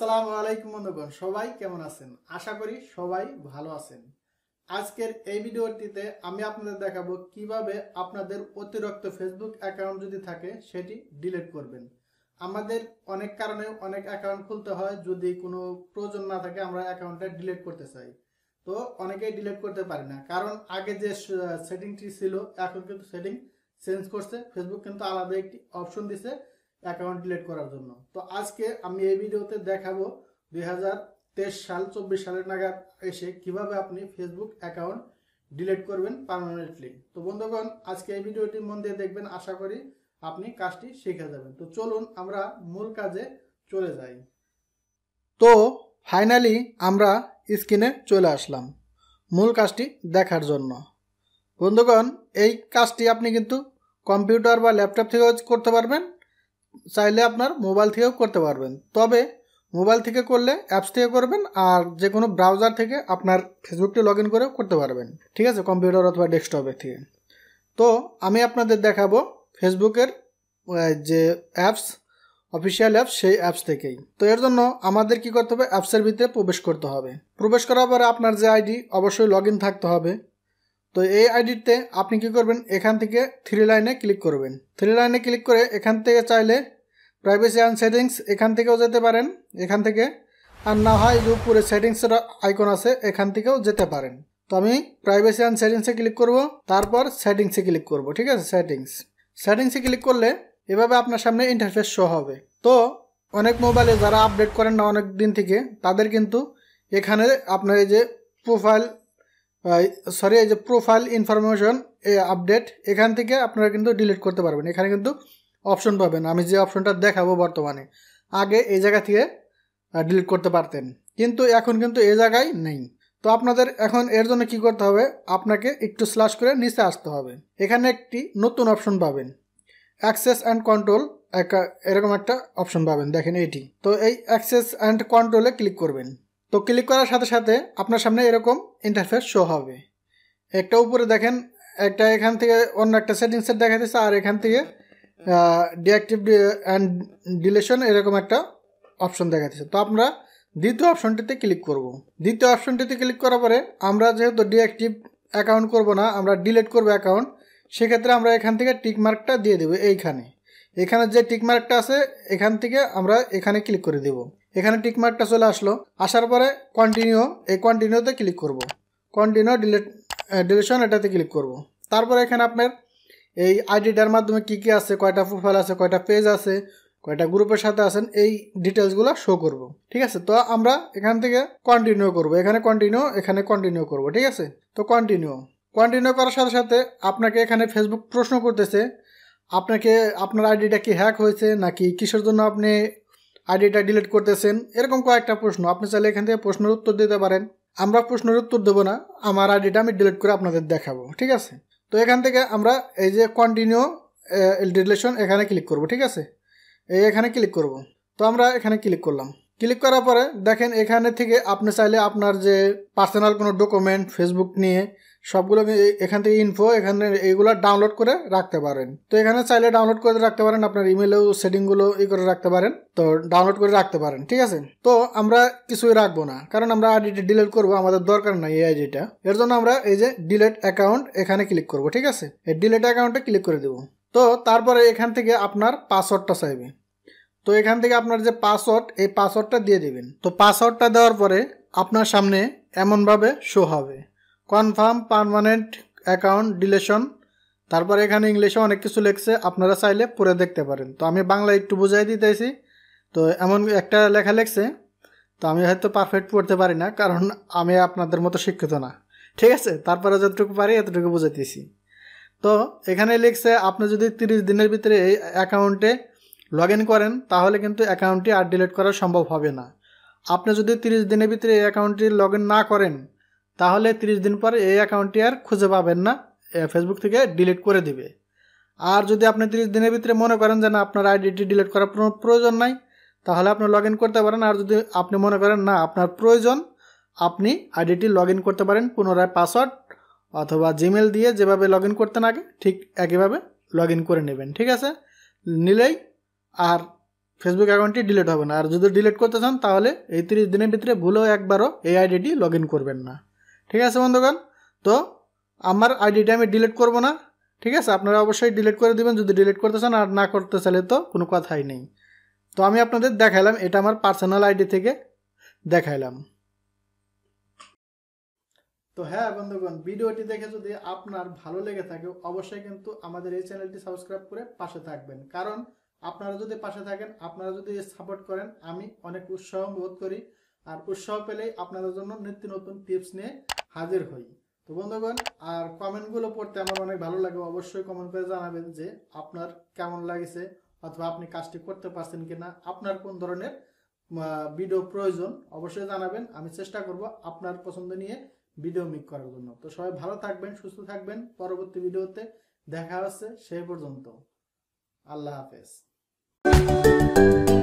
আসসালামু আলাইকুম বন্ধুগণ সবাই কেমন আছেন আশা করি সবাই ভালো আছেন আজকের এই ভিডিওটিতে আমি আপনাদের দেখাবো কিভাবে আপনাদের অতিরিক্ত ফেসবুক অ্যাকাউন্ট যদি থাকে সেটি ডিলিট করবেন আমাদের অনেক কারণে অনেক অ্যাকাউন্ট খুলতে হয় যদি কোনো প্রয়োজন না থাকে আমরা অ্যাকাউন্টটা ডিলিট করতে চাই তো অনেকেই ডিলিট করতে পারি না কারণ আগে যে সেটিংটি ছিল এখন কিন্তু সেটিং চেঞ্জ করছে ফেসবুক কিন্তু আলাদা একটি অপশন দিছে অ্যাকাউন্ট ডিলেট করার জন্য তো আজকে আমি এই ভিডিওতে দেখাবো দুই সাল চব্বিশ সালের নাগাদ এসে কিভাবে আপনি ফেসবুক অ্যাকাউন্ট ডিলেট করবেন পারমানেন্টলি তো বন্ধুগণ আজকে এই ভিডিওটি মন দিয়ে দেখবেন আশা করি আপনি কাজটি শিখে যাবেন তো চলুন আমরা মূল কাজে চলে যাই তো ফাইনালি আমরা স্ক্রিনে চলে আসলাম মূল কাজটি দেখার জন্য বন্ধুগণ এই কাজটি আপনি কিন্তু কম্পিউটার বা ল্যাপটপ থেকেও করতে পারবেন চাইলে আপনার মোবাইল থেকেও করতে পারবেন তবে মোবাইল থেকে করলে অ্যাপস থেকে করবেন আর যে কোনো ব্রাউজার থেকে আপনার ফেসবুকটি লগ ইন করেও করতে পারবেন ঠিক আছে কম্পিউটার অথবা ডেস্কটপের থেকে তো আমি আপনাদের দেখাবো ফেসবুকের যে অ্যাপস অফিসিয়াল অ্যাপস সেই অ্যাপস থেকেই তো এর জন্য আমাদের কি করতে হবে অ্যাপসের ভিতরে প্রবেশ করতে হবে প্রবেশ করার পরে আপনার যে আইডি অবশ্যই লগ থাকতে হবে তো এই আইডিতে আপনি কি করবেন এখান থেকে থ্রি লাইনে ক্লিক করবেন থ্রি লাইনে ক্লিক করে এখান থেকে চাইলে প্রাইভেসি অ্যান্ড সেটিংস এখান থেকেও যেতে পারেন এখান থেকে আর না হয় যে উপরে সেটিংসের আইকন আছে এখান থেকেও যেতে পারেন তো আমি প্রাইভেসি অ্যান্ড সেটিংসে ক্লিক করব তারপর সেটিংসে ক্লিক করব ঠিক আছে সেটিংস সেটিংসে ক্লিক করলে এভাবে আপনার সামনে ইন্টারফেস শো হবে তো অনেক মোবাইলে যারা আপডেট করেন না অনেক দিন থেকে তাদের কিন্তু এখানে আপনার এই যে প্রোফাইল সরি এই যে প্রোফাইল ইনফরমেশন এ আপডেট এখান থেকে আপনারা কিন্তু ডিলিট করতে পারবেন এখানে কিন্তু অপশন পাবেন আমি যে অপশনটা দেখাবো বর্তমানে আগে এই জায়গা থেকে ডিলিট করতে পারতেন কিন্তু এখন কিন্তু এই জায়গায় নেই তো আপনাদের এখন এর জন্য কি করতে হবে আপনাকে একটু স্ল্যাশ করে নিচে আসতে হবে এখানে একটি নতুন অপশন পাবেন অ্যাক্সেস অ্যান্ড কন্ট্রোল এরকম একটা অপশন পাবেন দেখেন এটি তো এই অ্যাক্সেস অ্যান্ড কন্ট্রোলে ক্লিক করবেন তো ক্লিক করার সাথে সাথে আপনার সামনে এরকম ইন্টারফেস শো হবে একটা উপরে দেখেন একটা এখান থেকে অন্য একটা সেটিংসের দেখা দিচ্ছে আর এখান থেকে ডিঅ্যাক্টিভ অ্যান্ড ডিলেশন এরকম একটা অপশন দেখা দিচ্ছে তো আমরা দ্বিতীয় অপশনটিতে ক্লিক করব। দ্বিতীয় অপশনটিতে ক্লিক করার পরে আমরা যেহেতু ডিঅ্যাক্টিভ অ্যাকাউন্ট করব না আমরা ডিলেট করব অ্যাকাউন্ট সেক্ষেত্রে আমরা এখান থেকে টিকমার্কটা দিয়ে দেবো এইখানে এখানে যে টিকমার্কটা আছে এখান থেকে আমরা এখানে ক্লিক করে দেবো এখানে টিকমার্কটা চলে আসলো আসার পরে কন্টিনিউ এই কন্টিনিউতে ক্লিক করব। কন্টিনিউ ডিলেট ডিলেশন এটাতে ক্লিক করব। তারপরে এখানে আপনার এই আইডিটার মাধ্যমে কি কি আছে কয়টা প্রোফাইল আছে কয়টা পেজ আছে কয়টা গ্রুপের সাথে আছেন এই ডিটেলসগুলো শো করব ঠিক আছে তো আমরা এখান থেকে কন্টিনিউ করব এখানে কন্টিনিউ এখানে কন্টিনিউ করব ঠিক আছে তো কন্টিনিউ কন্টিনিউ করার সাথে সাথে আপনাকে এখানে ফেসবুক প্রশ্ন করতেছে আপনাকে আপনার আইডিটা কি হ্যাক হয়েছে নাকি কিসের জন্য আপনি আইডিটা ডিলিট করতেছেন এরকম কয়েকটা প্রশ্ন আপনি চাইলে এখান থেকে প্রশ্নের উত্তর দিতে পারেন আমরা প্রশ্নের উত্তর দেবো না আমার আইডিটা আমি ডিলিট করে আপনাদের দেখাবো ঠিক আছে তো এখান থেকে আমরা এই যে কন্টিনিউ ডিলেশন এখানে ক্লিক করব ঠিক আছে এই এখানে ক্লিক করব তো আমরা এখানে ক্লিক করলাম ক্লিক করার পরে দেখেন এখানে থেকে আপনি চাইলে আপনার যে পার্সোনাল কোনো ডকুমেন্ট ফেসবুক নিয়ে সবগুলো এখান থেকে ইনফো এখানে এইগুলো ডাউনলোড করে রাখতে পারেন তো এখানে চাইলে ডাউনলোড করে রাখতে পারেন আপনার ইমেলেও সেটিংগুলো ই করে রাখতে পারেন তো ডাউনলোড করে রাখতে পারেন ঠিক আছে তো আমরা কিছুই রাখবো না কারণ আমরা আইডিটা ডিলিট করবো আমাদের দরকার নাই এই আইডিটা এর জন্য আমরা এই যে ডিলেট অ্যাকাউন্ট এখানে ক্লিক করব ঠিক আছে এই ডিলেট অ্যাকাউন্টে ক্লিক করে দেবো তো তারপরে এখান থেকে আপনার পাসওয়ার্ডটা চাইবে তো এখান থেকে আপনার যে পাসওয়ার্ড এই পাসওয়ার্ডটা দিয়ে দিবেন তো পাসওয়ার্ডটা দেওয়ার পরে আপনার সামনে এমনভাবে শো হবে কনফার্ম পারমানেন্ট অ্যাকাউন্ট ডিলেশন তারপর এখানে ইংলিশে অনেক কিছু লেখছে আপনারা চাইলে পড়ে দেখতে পারেন তো আমি বাংলা একটু বুঝাই দিতেছি তো এমন একটা লেখা লেখছে তো আমি হয়তো পারফেক্ট পড়তে পারি না কারণ আমি আপনাদের মতো শিক্ষিত না ঠিক আছে তারপরে যতটুকু পারি এতটুকু বুঝাইতেছি তো এখানে লিখছে আপনি যদি তিরিশ দিনের ভিতরে এই অ্যাকাউন্টে লগ ইন করেন তাহলে কিন্তু অ্যাকাউন্টটি আর ডিলিট করা সম্ভব হবে না আপনি যদি 30 দিনের ভিতরে এই অ্যাকাউন্টটি লগ না করেন তাহলে 30 দিন পরে এই অ্যাকাউন্টটি আর খুঁজে পাবেন না ফেসবুক থেকে ডিলিট করে দিবে আর যদি আপনি 30 দিনের ভিতরে মনে করেন যে না আপনার আইডিটি ডিলিট করার কোনো প্রয়োজন নাই তাহলে আপনি লগ করতে পারেন আর যদি আপনি মনে করেন না আপনার প্রয়োজন আপনি আইডিটি লগ করতে পারেন পুনরায় পাসওয়ার্ড অথবা জিমেল দিয়ে যেভাবে লগ করতে আগে ঠিক একইভাবে লগ করে নেবেন ঠিক আছে নিলেই আর ফেসবুক অ্যাকাউন্টটি ডিলিট হবে না আর যদি ডিলিট করতে চান তাহলে এই তিরিশ দিনের ভিতরে ভুলেও একবারও এই আইডিটি লগ করবেন না ঠিক আছে বন্ধুগণ তো আমার আইডিটি আমি ডিলিট করব না ঠিক আছে আপনারা অবশ্যই ডিলিট করে দেবেন যদি ডিলিট করতে চান আর না করতে চাইলে তো কোনো কথাই নেই তো আমি আপনাদের দেখাইলাম এটা আমার পার্সোনাল আইডি থেকে দেখাইলাম তো হ্যাঁ বন্ধুগণ ভিডিওটি দেখে যদি আপনার ভালো লেগে থাকে অবশ্যই কিন্তু আমাদের এই চ্যানেলটি সাবস্ক্রাইব করে পাশে থাকবেন কারণ আপনারা যদি পাশে থাকেন আপনারা যদি সাপোর্ট করেন আমি অনেক উৎসাহ বোধ করি আর উৎসাহ পেলেই আপনাদের জন্য নিত্য নতুন টিপস নিয়ে হাজির হই তো বন্ধুগণ আর কমেন্টগুলো পড়তে আমার অনেক ভালো লাগে অবশ্যই কমেন্ট করে জানাবেন যে আপনার কেমন লাগেছে অথবা আপনি কাজটি করতে পারছেন কিনা আপনার কোন ধরনের ভিডিও প্রয়োজন অবশ্যই জানাবেন আমি চেষ্টা করব আপনার পছন্দ নিয়ে ভিডিও মিক করার জন্য তো সবাই ভালো থাকবেন সুস্থ থাকবেন পরবর্তী ভিডিওতে দেখা হচ্ছে সেই পর্যন্ত আল্লাহ হাফেজ you.